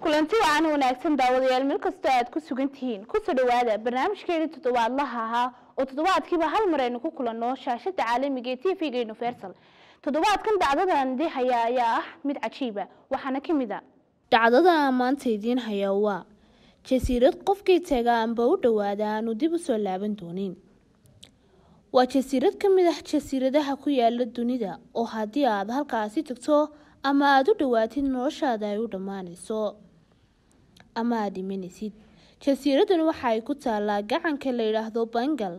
kulanti wacan wanaagsan daawadayaal meel kastoo aad ku sugan tihiin kusoo dhowaada barnaamijkeedii toddobaadlaha ahaa oo toddobaadkiiba hal mar aynu ku kulanno shaashada caalamiga ee tv-ga universal toddobaadkan dacdadan dihaya ayaa ah mid cajiiba waxaana ka mid a ah. dhacdadan maanta idiin hayaa waa jasiirad qofkii taga amba u dhowaada aanu dib u soo laaban doonin waa jasiirad ka mid ah jasiiradaha ku yaala dunida oo haddii aad halkaasi tagto ama aada u dhowaatid noloshaada ay u dhammaanayso ama aad dhimanisid jasiiradan waxa ay ku taalaa gacanka la yidhaahdo bangal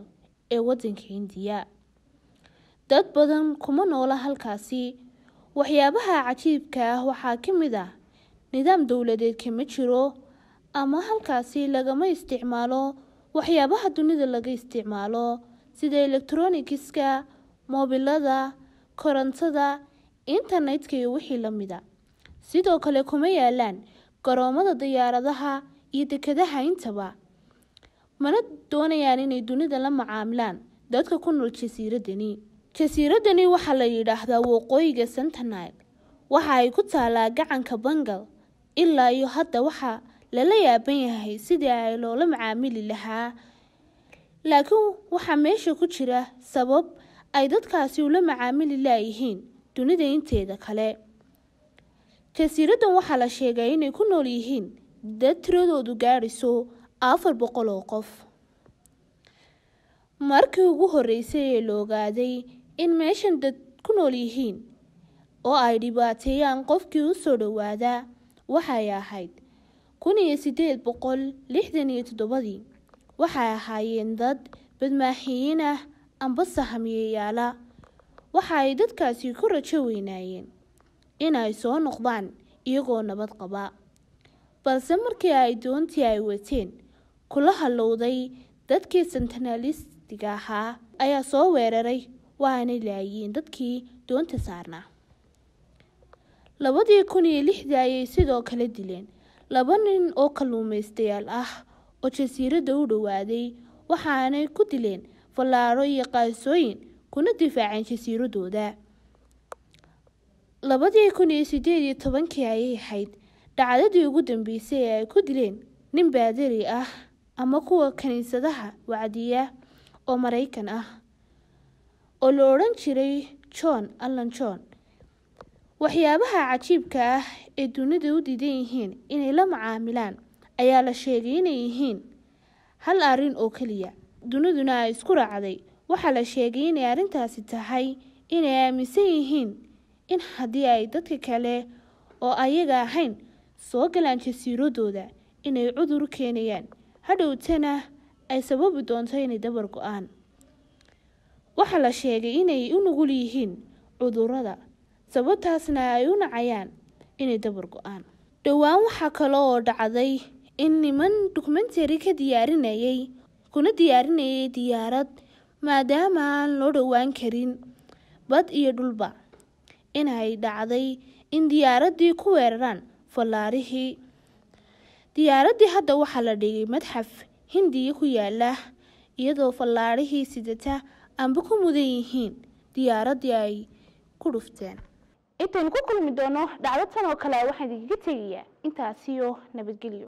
ee wadanka hindiya dad badan kuma noola halkaasi waxyaabaha cajiibka ah waxaa ka mid ah nidaam dowladeed kama jiro ama halkaasi lagama isticmaalo waxyaabaha dunida laga isticmaalo sida elektronikiska moobilada korontada internetka iyo wixii lamida ah. sidoo kale kuma yaalaan garoomada diyaaradaha iyo dekedaha intaba mana doonayaan inay dunida la macaamilaan dadka ku nool jasiiradani jasiiradani waxaa la yidhaahdaa waqooyiga sentinil waxa ay ku taalaa gacanka bangal ilaa iyo hadda waxaa lala yaaban yahay sidii ay loola macaamili lahaa laakiin waxaa meesha ku jira sabab ay dadkaasi ula macaamili laayihiin dunida inteeda kale jasiiradan waxaa la sheegay inay ku nool yihiin dad tiradoodu gaadhiso afar boqol oo qof markii ugu horreysay ee la ogaaday in meeshan dad ku nool yihiin oo ay dhibaateeyaan qofkii u soo dhowaada waxay ahayd kun iyo siddeed boqol lixdan iyo toddobadii waxay ahaayeen dad badmaaxiyiin ah amba sahamiyeyaala waxa ay dadkaasi ku rajo weynaayeen inay soo noqdaan iyagoo nabad qaba balse markii ay doontii ay wateen kula hallowday dadkii sentinalistiga ahaa ayaa soo weeraray waanay laayiin dadkii doonta saarnaa labadii kun iyo lixdii ayay sidoo kale dileen laba nin oo kalluumaystayaal ah oo jasiiradda u dhowaaday waxaanay ku dileen fallaaro iyo qaasooyin kuna difaaceen jasiiradooda labadii kun iyo sideed iyo tobankii ayay ahayd dhacdadii ugu dambeysay ee ay ku dileen nin baadari ah ama kuwa kaniisadaha wacdiya oo maraykan ah oo la odhan jiray john allan john waxyaabaha cajiibka ah ee dunida u diidan yihiin inay la macaamilaan ayaa la sheegay inay yihiin hal arrin oo keliya duniduna ay isku raacday waxaa la sheegay inay arrintaasi tahay inay aaminsan yihiin in haddii ay dadka kale oo ayaga ahayn soo galaan jasiiradooda inay cudur keenayaan hadhowtana ay sababi doonto inay dabar go-aan waxaa la sheegay inay u nugul yihiin cudurada sababtaasna ay u nacayaan inay dabar go-aan dhowaan waxaa kale oo dhacday in niman dukumentari ka diyaarinayay kuna diyaarinayay diyaarad maadaama aan loo dhowaan karin bad iyo dhulba inay dhacday in diyaaradii ku weeraraan fallaarihii diyaaraddii hadda waxaa la dhigay madxaf hindiya ku yaala iyadoo fallaarihii sidata amba ku mudan yihiin diyaaradii ay ku dhufteen intaynu ku kulmi doono dhacdo tan oo kale waxaan idiga tegayaa intaasiyo nabadgelyo